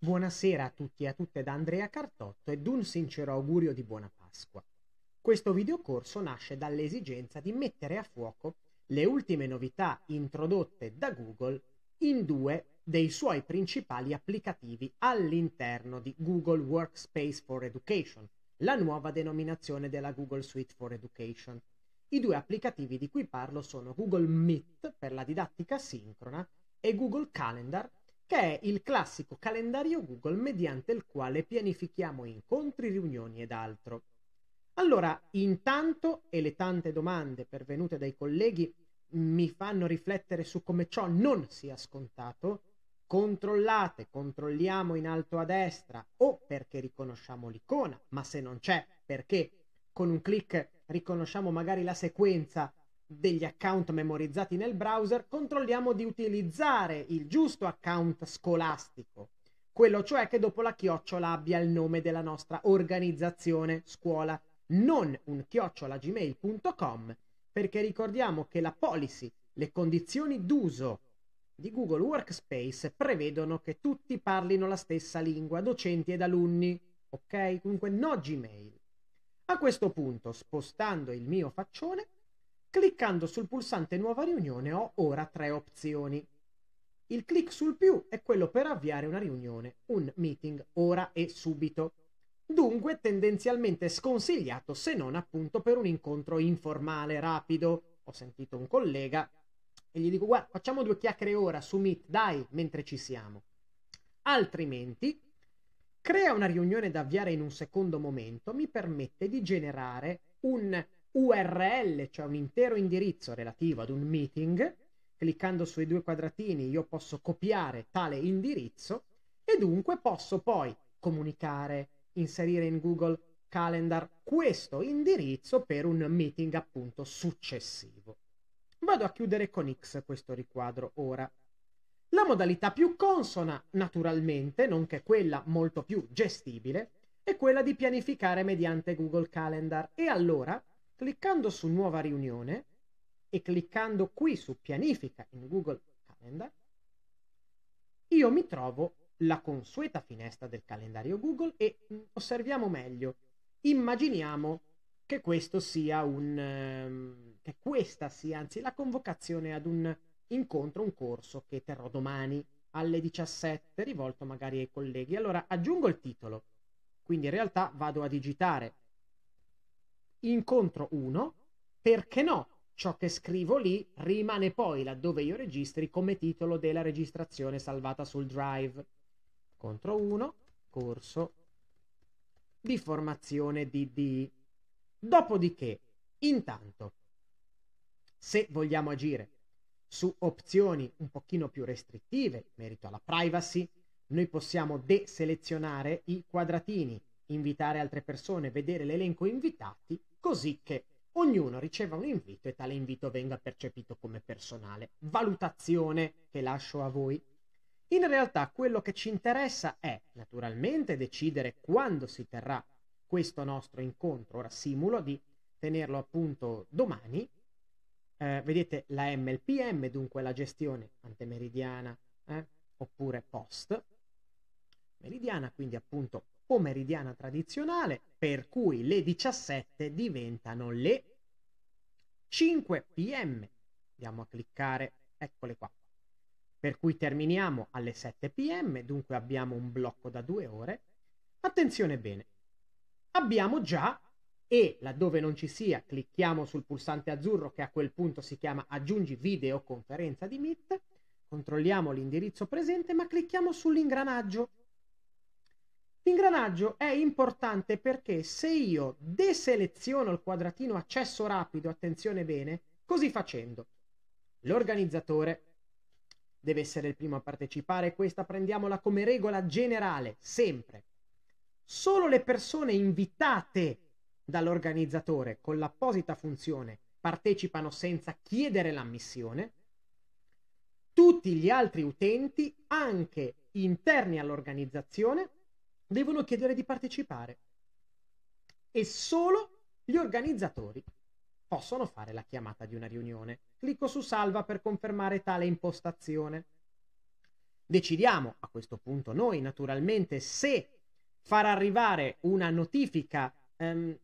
Buonasera a tutti e a tutte da Andrea Cartotto ed un sincero augurio di buona Pasqua. Questo videocorso nasce dall'esigenza di mettere a fuoco le ultime novità introdotte da Google in due dei suoi principali applicativi all'interno di Google Workspace for Education, la nuova denominazione della Google Suite for Education. I due applicativi di cui parlo sono Google Meet per la didattica sincrona e Google Calendar che è il classico calendario Google mediante il quale pianifichiamo incontri, riunioni ed altro. Allora, intanto, e le tante domande pervenute dai colleghi mi fanno riflettere su come ciò non sia scontato, controllate, controlliamo in alto a destra o perché riconosciamo l'icona, ma se non c'è, perché con un clic riconosciamo magari la sequenza degli account memorizzati nel browser, controlliamo di utilizzare il giusto account scolastico, quello cioè che dopo la chiocciola abbia il nome della nostra organizzazione scuola, non un chiocciola perché ricordiamo che la policy, le condizioni d'uso di Google Workspace prevedono che tutti parlino la stessa lingua, docenti ed alunni, ok? Comunque no Gmail. A questo punto, spostando il mio faccione, Cliccando sul pulsante Nuova riunione ho ora tre opzioni. Il clic sul più è quello per avviare una riunione, un meeting, ora e subito. Dunque tendenzialmente sconsigliato se non appunto per un incontro informale, rapido. Ho sentito un collega e gli dico guarda facciamo due chiacchiere ora su Meet, dai, mentre ci siamo. Altrimenti crea una riunione da avviare in un secondo momento mi permette di generare un URL, cioè un intero indirizzo relativo ad un meeting, cliccando sui due quadratini io posso copiare tale indirizzo e dunque posso poi comunicare, inserire in Google Calendar questo indirizzo per un meeting appunto successivo. Vado a chiudere con X questo riquadro ora. La modalità più consona, naturalmente, nonché quella molto più gestibile, è quella di pianificare mediante Google Calendar e allora Cliccando su Nuova riunione e cliccando qui su Pianifica in Google Calendar, io mi trovo la consueta finestra del calendario Google e mm, osserviamo meglio. Immaginiamo che questo sia un ehm, che questa sia anzi la convocazione ad un incontro, un corso che terrò domani alle 17 rivolto magari ai colleghi. Allora aggiungo il titolo. Quindi in realtà vado a digitare incontro uno, perché no? Ciò che scrivo lì rimane poi laddove io registri come titolo della registrazione salvata sul drive. Contro 1, corso di formazione DD. Dopodiché, intanto, se vogliamo agire su opzioni un pochino più restrittive in merito alla privacy, noi possiamo deselezionare i quadratini, invitare altre persone, vedere l'elenco invitati così che ognuno riceva un invito e tale invito venga percepito come personale. Valutazione che lascio a voi. In realtà quello che ci interessa è, naturalmente, decidere quando si terrà questo nostro incontro. Ora simulo di tenerlo appunto domani. Eh, vedete la MLPM, dunque la gestione antemeridiana eh, oppure post meridiana, quindi appunto o meridiana tradizionale, per cui le 17 diventano le 5 pm. Andiamo a cliccare, eccole qua. Per cui terminiamo alle 7 pm, dunque abbiamo un blocco da due ore. Attenzione bene, abbiamo già e laddove non ci sia clicchiamo sul pulsante azzurro che a quel punto si chiama aggiungi videoconferenza di Meet, controlliamo l'indirizzo presente ma clicchiamo sull'ingranaggio L'ingranaggio è importante perché se io deseleziono il quadratino accesso rapido, attenzione bene, così facendo, l'organizzatore deve essere il primo a partecipare, questa prendiamola come regola generale, sempre. Solo le persone invitate dall'organizzatore con l'apposita funzione partecipano senza chiedere l'ammissione, tutti gli altri utenti, anche interni all'organizzazione, devono chiedere di partecipare e solo gli organizzatori possono fare la chiamata di una riunione. Clicco su salva per confermare tale impostazione. Decidiamo a questo punto noi naturalmente se far arrivare una notifica 10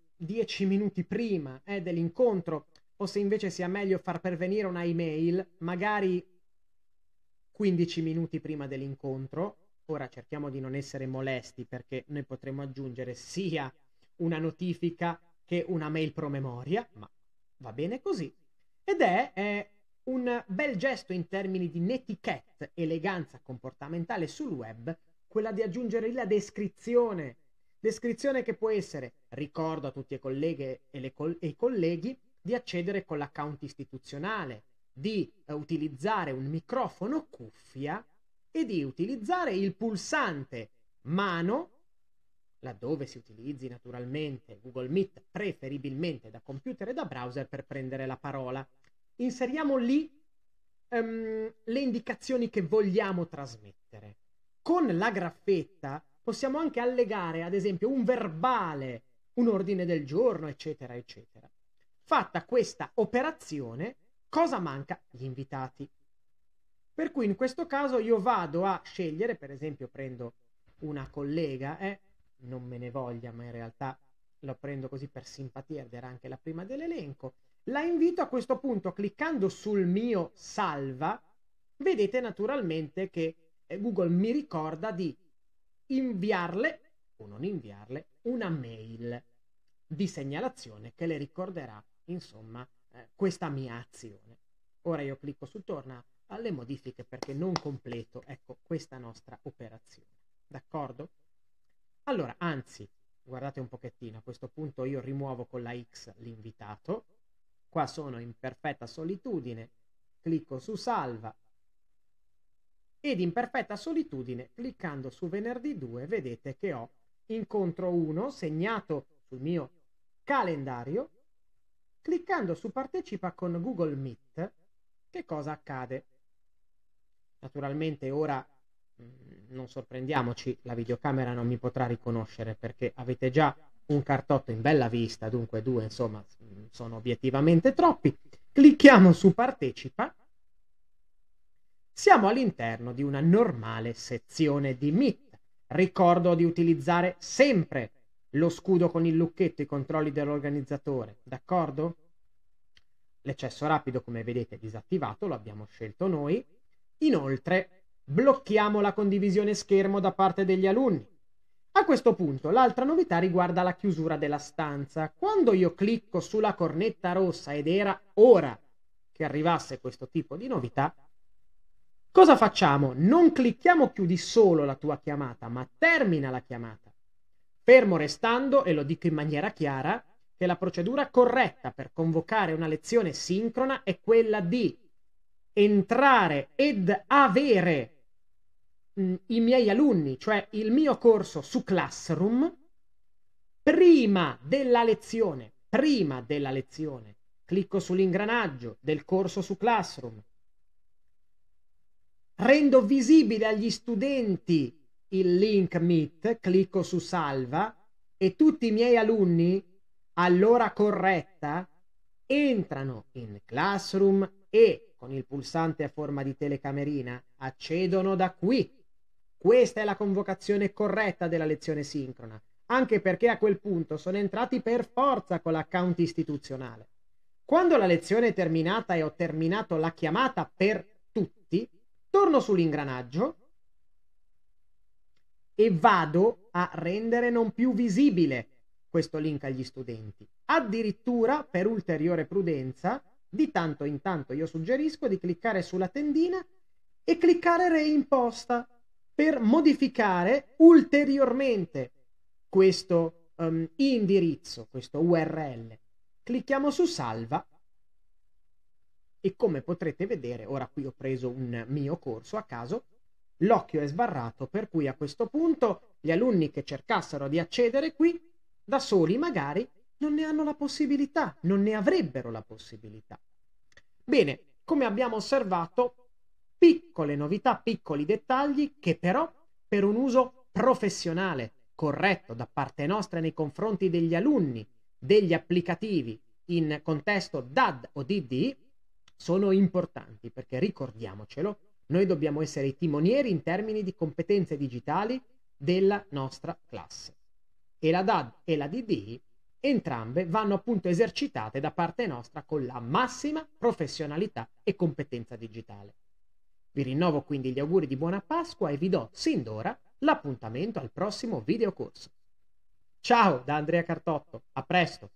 ehm, minuti prima eh, dell'incontro o se invece sia meglio far pervenire una email magari 15 minuti prima dell'incontro Ora cerchiamo di non essere molesti perché noi potremmo aggiungere sia una notifica che una mail promemoria, ma va bene così. Ed è eh, un bel gesto in termini di netiquette, eleganza comportamentale sul web, quella di aggiungere la descrizione. Descrizione che può essere, ricordo a tutti i colleghe e, coll- e i colleghi, di accedere con l'account istituzionale, di eh, utilizzare un microfono cuffia e di utilizzare il pulsante mano, laddove si utilizzi naturalmente Google Meet preferibilmente da computer e da browser per prendere la parola. Inseriamo lì um, le indicazioni che vogliamo trasmettere. Con la graffetta possiamo anche allegare, ad esempio, un verbale, un ordine del giorno, eccetera, eccetera. Fatta questa operazione, cosa manca? Gli invitati. Per cui in questo caso io vado a scegliere, per esempio prendo una collega, eh, non me ne voglia, ma in realtà la prendo così per simpatia ed era anche la prima dell'elenco. La invito a questo punto, cliccando sul mio salva, vedete naturalmente che eh, Google mi ricorda di inviarle o non inviarle una mail di segnalazione che le ricorderà, insomma, eh, questa mia azione. Ora io clicco su torna alle modifiche perché non completo ecco questa nostra operazione d'accordo allora anzi guardate un pochettino a questo punto io rimuovo con la x l'invitato qua sono in perfetta solitudine clicco su salva ed in perfetta solitudine cliccando su venerdì 2 vedete che ho incontro 1 segnato sul mio calendario cliccando su partecipa con google meet che cosa accade Naturalmente ora mm, non sorprendiamoci, la videocamera non mi potrà riconoscere perché avete già un cartotto in bella vista, dunque due insomma mm, sono obiettivamente troppi. Clicchiamo su partecipa. Siamo all'interno di una normale sezione di Meet. Ricordo di utilizzare sempre lo scudo con il lucchetto, i controlli dell'organizzatore, d'accordo? L'eccesso rapido, come vedete, è disattivato, lo abbiamo scelto noi Inoltre, blocchiamo la condivisione schermo da parte degli alunni. A questo punto l'altra novità riguarda la chiusura della stanza. Quando io clicco sulla cornetta rossa ed era ora che arrivasse questo tipo di novità, cosa facciamo? Non clicchiamo chiudi solo la tua chiamata, ma termina la chiamata. Fermo restando, e lo dico in maniera chiara, che la procedura corretta per convocare una lezione sincrona è quella di entrare ed avere mm, i miei alunni, cioè il mio corso su Classroom, prima della lezione, prima della lezione, clicco sull'ingranaggio del corso su Classroom, rendo visibile agli studenti il link Meet, clicco su salva e tutti i miei alunni all'ora corretta entrano in Classroom e con il pulsante a forma di telecamerina accedono da qui. Questa è la convocazione corretta della lezione sincrona, anche perché a quel punto sono entrati per forza con l'account istituzionale. Quando la lezione è terminata e ho terminato la chiamata per tutti, torno sull'ingranaggio e vado a rendere non più visibile questo link agli studenti. Addirittura, per ulteriore prudenza, di tanto in tanto io suggerisco di cliccare sulla tendina e cliccare reimposta per modificare ulteriormente questo um, indirizzo, questo URL. Clicchiamo su salva e come potrete vedere, ora qui ho preso un mio corso a caso, l'occhio è sbarrato, per cui a questo punto gli alunni che cercassero di accedere qui, da soli magari, non ne hanno la possibilità, non ne avrebbero la possibilità. Bene, come abbiamo osservato, piccole novità, piccoli dettagli che però per un uso professionale, corretto da parte nostra nei confronti degli alunni, degli applicativi in contesto DAD o DD, sono importanti perché ricordiamocelo, noi dobbiamo essere i timonieri in termini di competenze digitali della nostra classe. E la DAD e la DD Entrambe vanno appunto esercitate da parte nostra con la massima professionalità e competenza digitale. Vi rinnovo quindi gli auguri di buona Pasqua e vi do sin d'ora l'appuntamento al prossimo videocorso. Ciao da Andrea Cartotto, a presto!